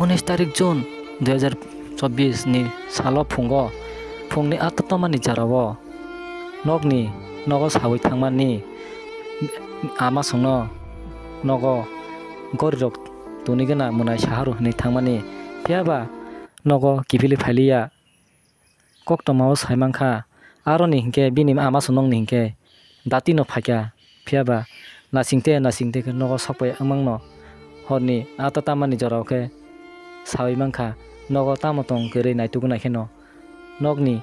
उन्नाइस तारिक जुन दुई हजार चब्बिसनि सालाव फुंग फुंनि आत्तमानि जाराव नगनि नग सावै थांमानि आमा संन नग गरिरक दुनिगोना मोनाय हुने थाङमा नि फियाबा नग किफिलि फाइलिया कक्टमाव आरो नि हिङ्के बिनि आमा नि हिङ्के दाति नफाक्या फियाबा नासिंते नासिङ्थे नग न आमांन हरनि नि जरावखे সাবি মাংখা নগ তামতং গেরে নাইটুকু নাইখেনো নগনি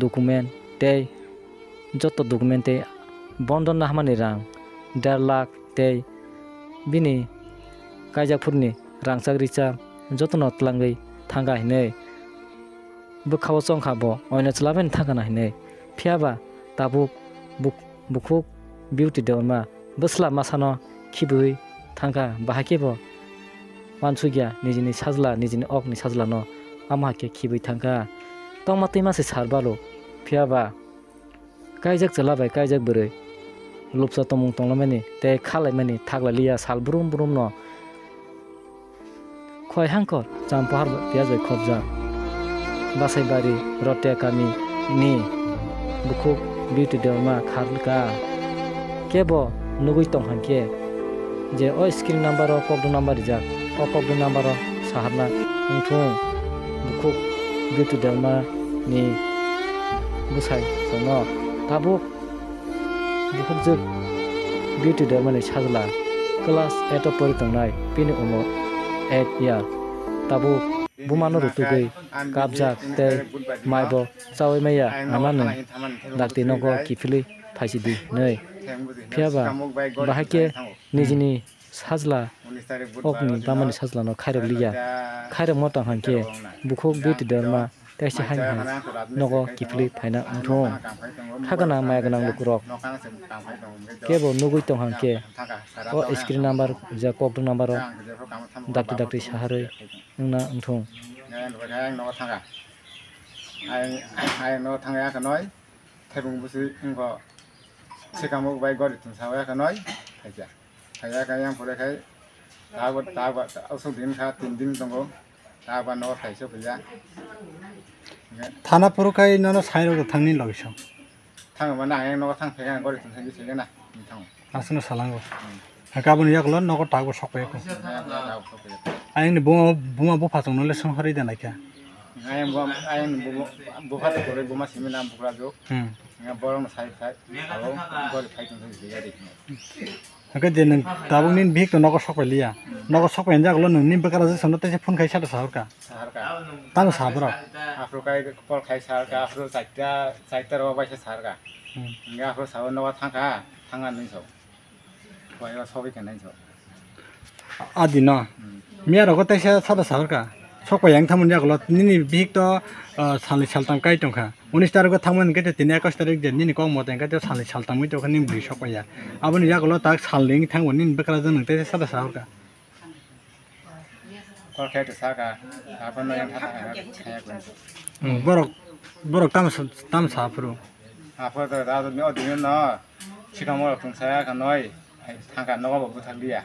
ডকুমেন্ট তেই যত ডকুমেন্টে বন্ধন নাহমানি রাং দেড় লাখ তেই বিনি কাইজাকফুরনি রাংসাগ্রিচা যত্ন ত্লাঙ্গই থাঙ্গা হিনে বোখাও চংখাবো অন্য চলাবেন থাঙ্গানা হিনে ফিয়াবা তাবুক বুক বুকুক বিউটি দেওয়ার মা বসলা মাসানো খিবুই থাঙ্গা বাহাকিব मानसुगिया निजिनि साजला निजिनि अकनि साजला न आमाहाके खिबै थांखा तमातै मासे सारबाल' फियाबा कायजाक चलाबाय कायजाक बोरै लुपसा तमुं तंलामानि ते खालायमानि थाग्लालिया साल ब्रुम ब्रुम न खयहांखर जाम्पहार पियाजबाय खबजा बासायबारि रटिया कामि नि बुखुब बिउटि देवमा खारलका केब नुगै तंहांके जे अ स्क्रिन नाम्बार पगड नाम्बार जाक অকগ্ৰী নাম্বাৰ চাহাবনা উঠো বুকুক বিটু দেউমা নি বুচাই চন তাবুক বুকুক যুগ বিটু দেউমানি চাজলা ক্লাছ এটো পৰি তাবু বুমানো ৰুটুগৈ কাবজাক তেল মাইব চাৱৈ মাইয়া আমানো ডাক্তি কিফিলি ফাইচি দি নৈ ফিয়াবা নিজে সাজলা অগ্নি বামানি সাজলা খাইর লিগা খাইর মত হাংকে বুখো বুটি দরমা তাইসে হাঙ্কে নগ কিফলি ফাইনা উঠো থাকনা মায়া গনাং লুক রক কেবল নগৈত ও কক নাম্বার ডাক্তি ডাক্তি সাহারে নুনা থাইয়া গাই ঘৰে খাই তাৰপৰা তাৰপৰা দিন খা তিনিদিন দঙ্গ তাৰপৰা নগৰ খাইছোঁ পূজা থানা পৰুখাই ইমান চাই থাকি লগাইছ থাকো মানে আগে নগৰ থাং ফেকা কৰি থাকি থাকে না থাকো আছো চালাং হেকা বনি যাক লোন নগৰ তাক চকে একো আই নি বুমা বুমা বুফা চং নলে চং হৰি দেনাই খা আই বুমা আই নি বুফা তে কৰে বুমা সিমে নাম বুকৰা যো হুম বৰম চাই খাই আৰু গৰ খাই তুমি জেগা দেখি त नि भि त नगर सकै लिए नगर सकै जागो नै छ त्यसमा फोन खाइ सादो छ त सब र आफू गाई खाइ सारका आफू पैसा सारका आफू नै छौ सकै खाने छ आदि न मियारको तर्का সকাইয়াং থামুন জাগলত নিনি বিহিক্ত সালি সালতাম কাই টংখা উনিশ তারিখ থামুন কে তিন একুশ তারিখ যে নিনি কম মত এঙ্কা সালি সালতাম ওই তখন নিম সকাইয়া আপনি জাগলত তাক সালিং থামুন নিন বেকার জন নতে সাদা সাহরকা বরক বরক তাম তাম সাফরু আফর দাদা মেও দিন না সিকামর ফুংসায়া নয় থাকা নবাবু থাকলিয়া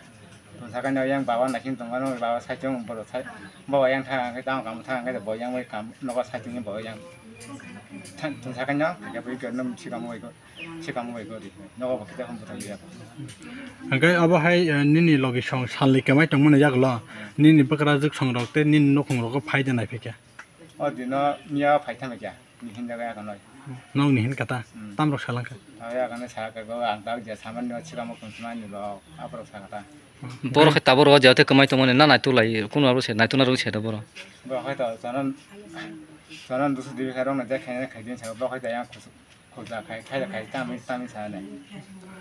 thằng nhau yang bawa nakin tunggal nong bawa sai chung bảo bawa sai bawa yang thang cái tao cảm thang cái là bawa yang mới cảm nó có sai chung cái bảo yang thằng thằng thằng nhau giờ bây giờ nó chỉ cảm mới có chỉ cảm mới có đi nó có cái không có gì anh cái abo hay nín lo cái sòng san lịch cái máy trong mình yak lo nín bắc ra giúp sòng đọc tên nín nó không nó có phải thế này phải kia ở thì nó nhà phải thế này kia nín hiện cái này nauni hen kata tam rok salang ka ya kan sa ka go an ta ja saman ni achira mo kun saman ni lo apro sa kata bor khata bor ja te kamai to mone na na tu lai kun aro se na tu na ro se da bor bor khata sanan sanan dus di ka ro na ja khaina khaidin sa bor khata yang khus khudla khai khai khai ta mi ta mi sa ne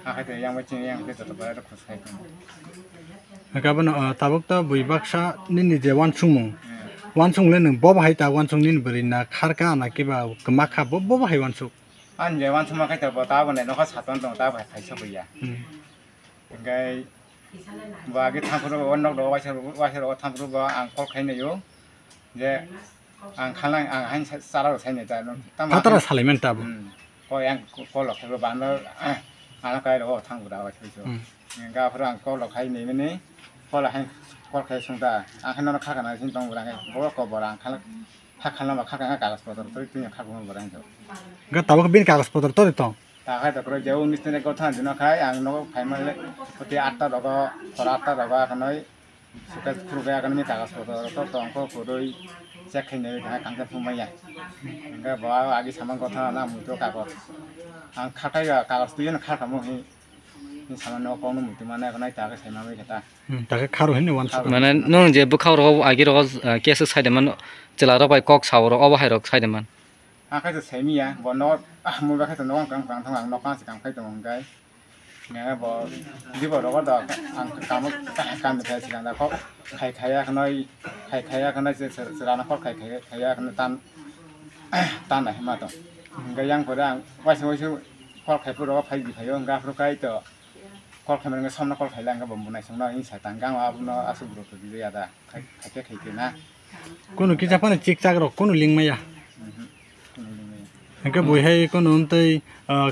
ha khata yang ma chin yang khata bor khus khai kun ka ban tabok ta buibak sha ni ni jewan sumo wansung lenung boba hai ta wansung nin beri na karka na kiba kemaka bo boba hai wansung. An je wansung makai ta bota bone noha satan tong ta bai hai sabu ya. Engai wagi tangkuru bawon nok do wasir wasir o tangkuru bawon ang kok hai ne yo. Je ang kalang ang hai sara do hai ne ta nong tamba. Tatara sali men ta bo. Ko yang ko lo kai bo bano anak kai do o tangkuru da wasir yo. Engai apura ang ko lo hai ne ne ne. Ko lo hai korkai sungta angkhan no khaka na sing tong burang bo ko burang khal khakhan no khaka ka kalas potro to tin khaka mon burang jo ga tabak bin kalas potro to to ta khai to kore jeu nistene ko than dino khai ang no khai mal le poti atta dogo sora atta dogo khanoi suka khuru ga kan mi kalas potro to tong ko kodoi check খাই নেবে তাহা কাঙ্কা ফুমাইয়া এঙ্গা বাবা আগে সামান কথা না মুতো কাগজ আং খাটাই কাগজ তুই খাটামো হি นามันนั่นนู่นเจ็้าบุคคลอากิรก็เกษตรใช่เดมันจลาดไปก๊อกชาวรอบหายรกใช่เดมันอาใครจะใช้มีอ่ะบ่นอ่ะมือแบบใครจะน้องกังฟังทั้งหลังน้องฟ้าสิกังใครจะมองไงเนี่ยบอกที่บอกเราก็ตอกอังการมุกการมุกใช่สิกังแต่เขาใครใครยากน้อยใครใครยากน้อยจะจะร้านเขาใครใครใครยากน้อยตันตันไหนมาตัวก็ยังพอได้ว่าชื่อยช่อเพราะใครพวกเราไ็ใดีไครยังกาฟรุกไก่ตจะ nó xong phải kol khamer samna kol khailanga ba munai samna in sa tanggang wa abno asu bro to khai khai cái khai cái na kono ki japane chik chak ro kono link maya hay boi hai tới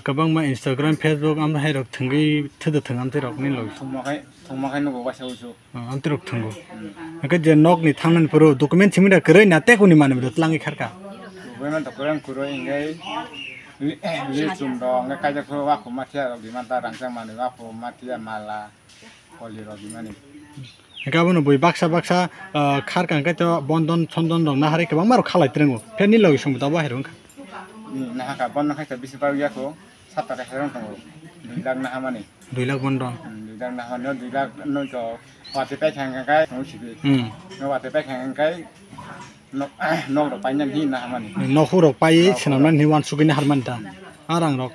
các bạn mà instagram facebook anh thằng thằng cái thứ am hai rok thangi thada thangam te rok ni log thongma kai thongma kai no go basa usu am te rok thango angka je nok ni thangnan puro document mình đã nhà chimira krai na te ko ni manu ro cả kharka ᱵᱮᱢᱟᱱ ᱛᱚ ᱠᱚᱨᱟᱱ ᱠᱩᱨᱚ cái รีจุนดองแล้วใครจะพูดว่าผมมาเที่ยวเราดีมันตาดังจังมาเลยว่าผมมาเที่ยวมาลาพอลีเราดีมันนี่ गाबोन बय बाक्सा बाक्सा खारखां खायथ' बन्दन चन्दन दं ना हारिखौ बां मारो खालायद्रोङो फेर निलावै समबो दा बाहेराव ओंखा नाहाखा बन्दन खायथ' बेसेबा गैयाखौ सात तारिख हाजाराव दङ दुइ लाख नाहा माने दुइ लाख बन्दन दुइ लाख नाहा दुइ लाख नयथ' वाटे पायखांखाय न'सिबि वाटे पायखांखाय নখো রক পাই সেনামনা নিওয়ান সুগিনি হারমানটা আর আং রক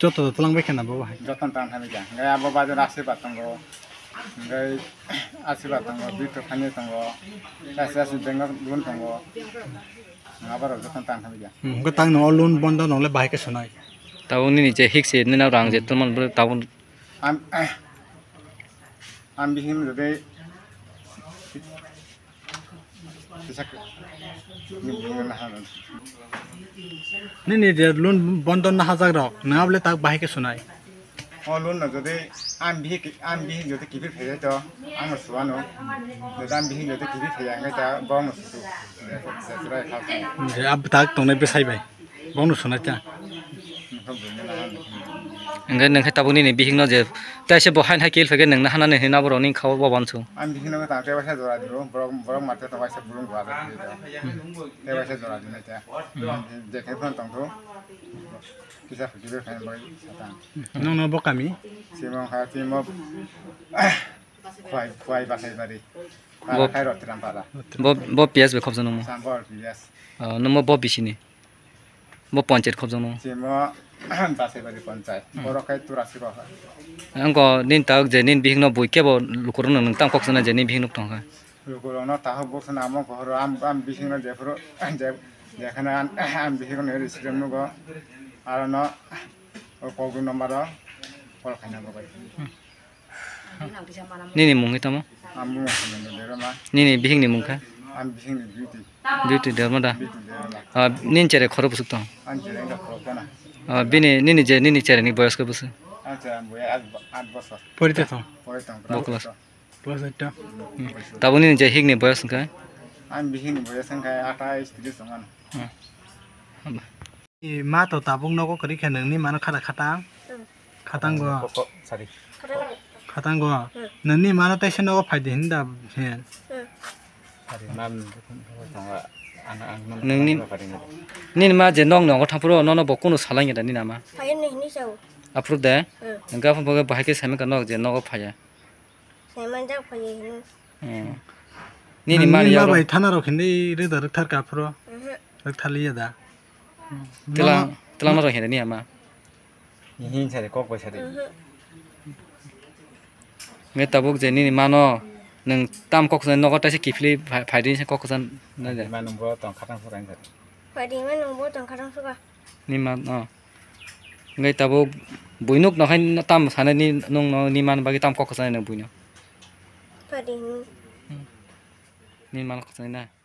যত যত লাংবাই কেনা বাবা যতন টান হামি যা গাই আবো বাজার আশীর্বাদ তঙ্গ গাই আশীর্বাদ তঙ্গ বিট খানি তঙ্গ চাষি চাষি বেঙ্গ লোন তঙ্গ আবার যতন টান হামি যা হুম তাং ন লোন বন্ধ নলে বাইকে শোনাই তাও নি নিচে হিকসে নি না রাং যে তোমার তাও আম আম বিহিম যদি নে নে লোন বন্ধ নাহাজাক রক না বলে তাক বাহিকে শুনাই অ লোন না যদি আম বিহি আম বিহি যদি কিবি ফেলে তো আমার সুবান হো যদি আম বিহি যদি কিবি ফেলে আগে তা বম যে আব তাক তোনে বেসাই ভাই বনু শুনাই তা ओंखाय नोंखाय दाबो नै बिहिंनो जे दायसे बहाय नाय केल फेगे नोंना हानानै हेना बरनि खाव बाबान छु आं बिहिंनो थाखै बासा जरा दिरो ब्रग ब्रग मारते थाखै बासा बुरुं गुआ दे थाखै बासा जरा दिने ते जे खै फन तंग थु किसा फजिबे फेन बाय सतान नो नो बकामी सिमा हाती म फाय फाय बासा बारी বৰ পিয়াজ বেখ নম্বৰ বৰ বেছি নে মই পঞ্চায়ত খবজ নম্বৰ নিহিং নিমুখা নিহিং নিমুখা নিন চেৰে ঘৰ বস্তু Bini, ni ni boys kebusu. Tahu ni je hig ni boys kan? Mata tabung noko kerik hendeng ni mana kata katang, katang gua. Katang gua, nanti mana tesis noko pahdin dah. Mana tengah. Nini nong nong otang nono bokuno salang n ma yeda je puro न n ं न ि निन मा ज n नंग नंग थापुरो न न बकुनु स ा ल ां ग a दानि नामा फायन नै नि जाव आ प ु o n े नंगा a न बगे ब ा ह ा य a े सामे का i ग जे नग फाया स ा म ा i जा फाये नि न ि o ि मार i ा बाय थाना र ख ि a ि रेदा रथार क ा i ु र ो र थ i ल a t i दा तेला तेला न n ख े दानि न i म ा ह ि s सारे कक बाय सारे मेटाबुक जे निनि मानो नों ताम कक जन नगत से किफले फाइदि से कक जन ना जाय मा नंबर तं खातां फुरांग फाइदि मा नंबर तं खातां सुगा निमा न गै ताबो बुइनुक नखै ताम साने नि नंग न निमान बागि ताम कक जन न बुइनो फाइदि निमान कक जन ना